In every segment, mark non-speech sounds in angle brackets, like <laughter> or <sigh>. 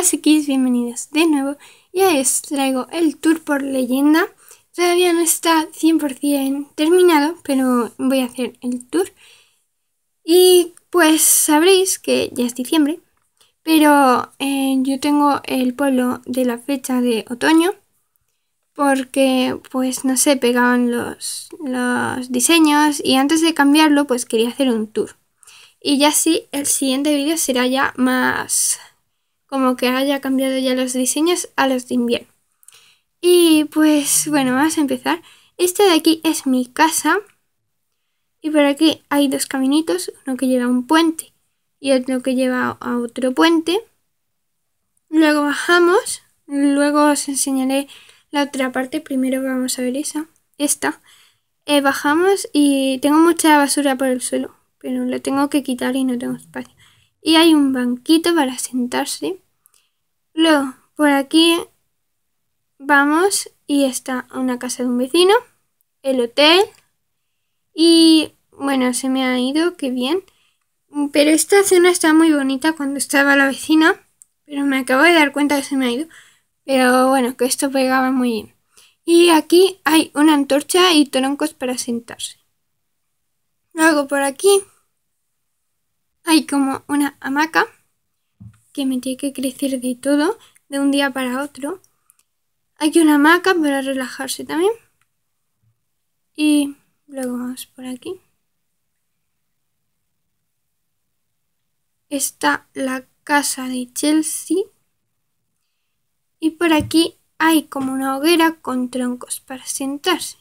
Bienvenidos bienvenidas de nuevo. Ya os traigo el tour por leyenda. Todavía no está 100% terminado, pero voy a hacer el tour. Y pues sabréis que ya es diciembre, pero eh, yo tengo el pueblo de la fecha de otoño porque pues no sé, pegaban los, los diseños y antes de cambiarlo pues quería hacer un tour. Y ya sí, el siguiente vídeo será ya más como que haya ah, cambiado ya los diseños a los de invierno. Y pues bueno, vamos a empezar. Este de aquí es mi casa. Y por aquí hay dos caminitos, uno que lleva a un puente y otro que lleva a otro puente. Luego bajamos, luego os enseñaré la otra parte, primero vamos a ver esa, esta. Eh, bajamos y tengo mucha basura por el suelo, pero la tengo que quitar y no tengo espacio y hay un banquito para sentarse. Luego, por aquí vamos y está una casa de un vecino, el hotel y bueno, se me ha ido, qué bien. Pero esta zona está muy bonita cuando estaba la vecina, pero me acabo de dar cuenta que se me ha ido. Pero bueno, que esto pegaba muy bien. Y aquí hay una antorcha y troncos para sentarse. Luego por aquí hay como una hamaca que me tiene que crecer de todo, de un día para otro. Hay una hamaca para relajarse también. Y luego vamos por aquí. Está la casa de Chelsea. Y por aquí hay como una hoguera con troncos para sentarse.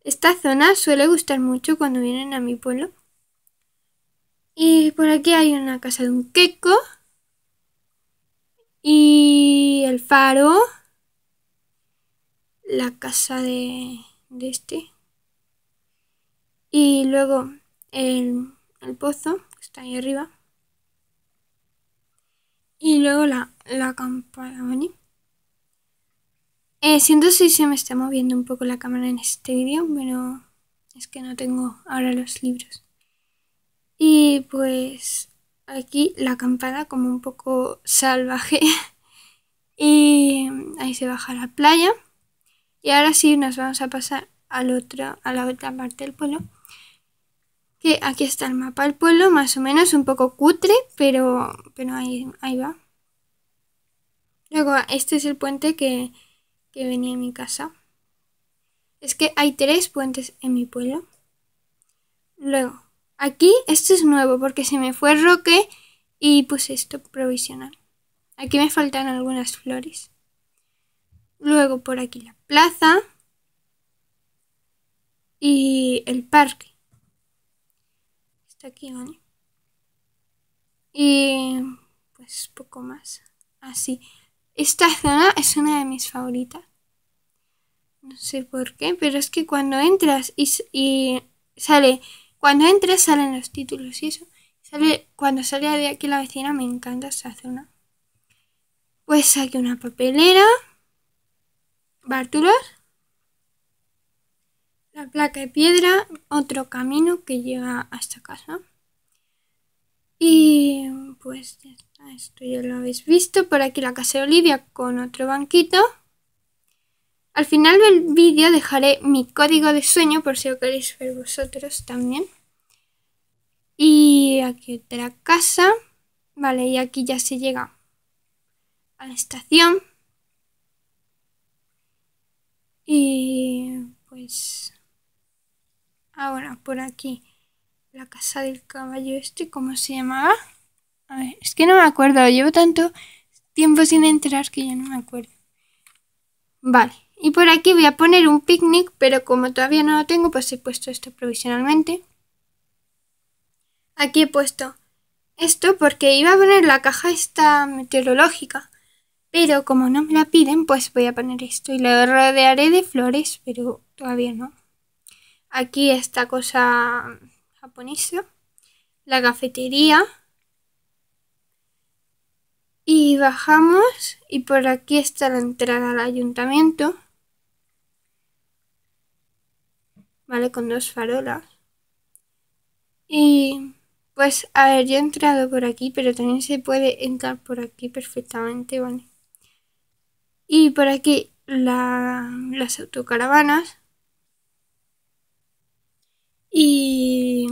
Esta zona suele gustar mucho cuando vienen a mi pueblo y por aquí hay una casa de un queco. Y el faro. La casa de, de este. Y luego el, pozo, que está ahí arriba. Y luego la, la campana, eh, siento si se me está moviendo un poco la cámara en este vídeo, pero es que no tengo ahora los libros. Y pues aquí la acampada como un poco salvaje. <laughs> y mm, ahí se baja la playa. Y ahora sí nos vamos a pasar al otro, a la otra parte del pueblo. Que aquí está el mapa del pueblo, más o menos un poco cutre, pero, pero ahí, ahí va. Luego, este es el puente que, que venía en mi casa. Es que hay tres puentes en mi pueblo. Luego, Aquí, esto es nuevo porque se me fue Roque y puse esto provisional. Aquí me faltan algunas flores. Luego por aquí la plaza y el parque. Está aquí, ¿vale? Y pues poco más. Así. Esta zona es una de mis favoritas. No sé por qué, pero es que cuando entras y, y sale cuando entres salen los títulos y eso. Sale, cuando sale de aquí la vecina me encanta hace una Pues aquí una papelera. Bártulos. La placa de piedra. Otro camino que llega hasta casa. Y pues ya está. Esto ya lo habéis visto. Por aquí la casa de Olivia con otro banquito. Al final del vídeo dejaré mi código de sueño por si lo queréis ver vosotros también. Y aquí otra casa. Vale, y aquí ya se llega a la estación. Y pues ahora por aquí la casa del caballo este, ¿cómo se llamaba? A ver, es que no me acuerdo, llevo tanto tiempo sin entrar que ya no me acuerdo. Vale. Y por aquí voy a poner un picnic, pero como todavía no lo tengo, pues he puesto esto provisionalmente. Aquí he puesto esto porque iba a poner la caja esta meteorológica. Pero como no me la piden, pues voy a poner esto y lo rodearé de flores, pero todavía no. Aquí esta cosa japonesa, la cafetería. Y bajamos y por aquí está la entrada al ayuntamiento. ¿vale? Con dos farolas. Y pues, a ver, yo he entrado por aquí, pero también se puede entrar por aquí perfectamente, ¿vale? Y por aquí la, las autocaravanas. Y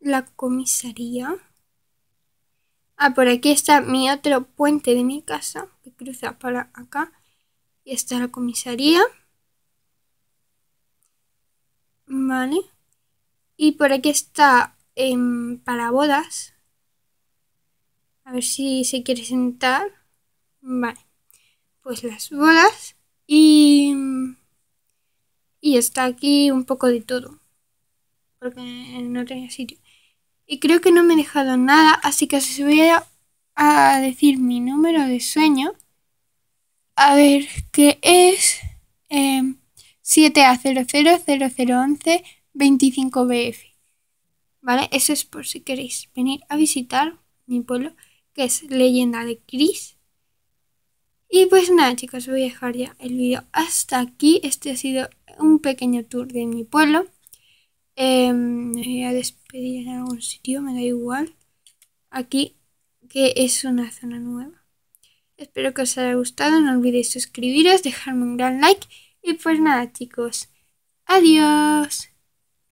la comisaría. Ah, por aquí está mi otro puente de mi casa que cruza para acá. Y está la comisaría. Vale. Y por aquí está em, para bodas. A ver si se quiere sentar. Vale. Pues las bodas. Y, y está aquí un poco de todo. Porque no tenía sitio. Y creo que no me he dejado nada. Así que se voy a, decir mi número de sueño. A ver qué es. Em, 7A000011 25BF. ¿Vale? Eso es por si queréis venir a visitar mi pueblo, que es Leyenda de Cris. Y pues nada, chicos, voy a dejar ya el vídeo hasta aquí. Este ha sido un pequeño tour de mi pueblo. Em, me voy a despedir en algún sitio, me da igual. Aquí, que es una zona nueva. Espero que os haya gustado, no olvidéis suscribiros, dejarme un gran like y pues adiós.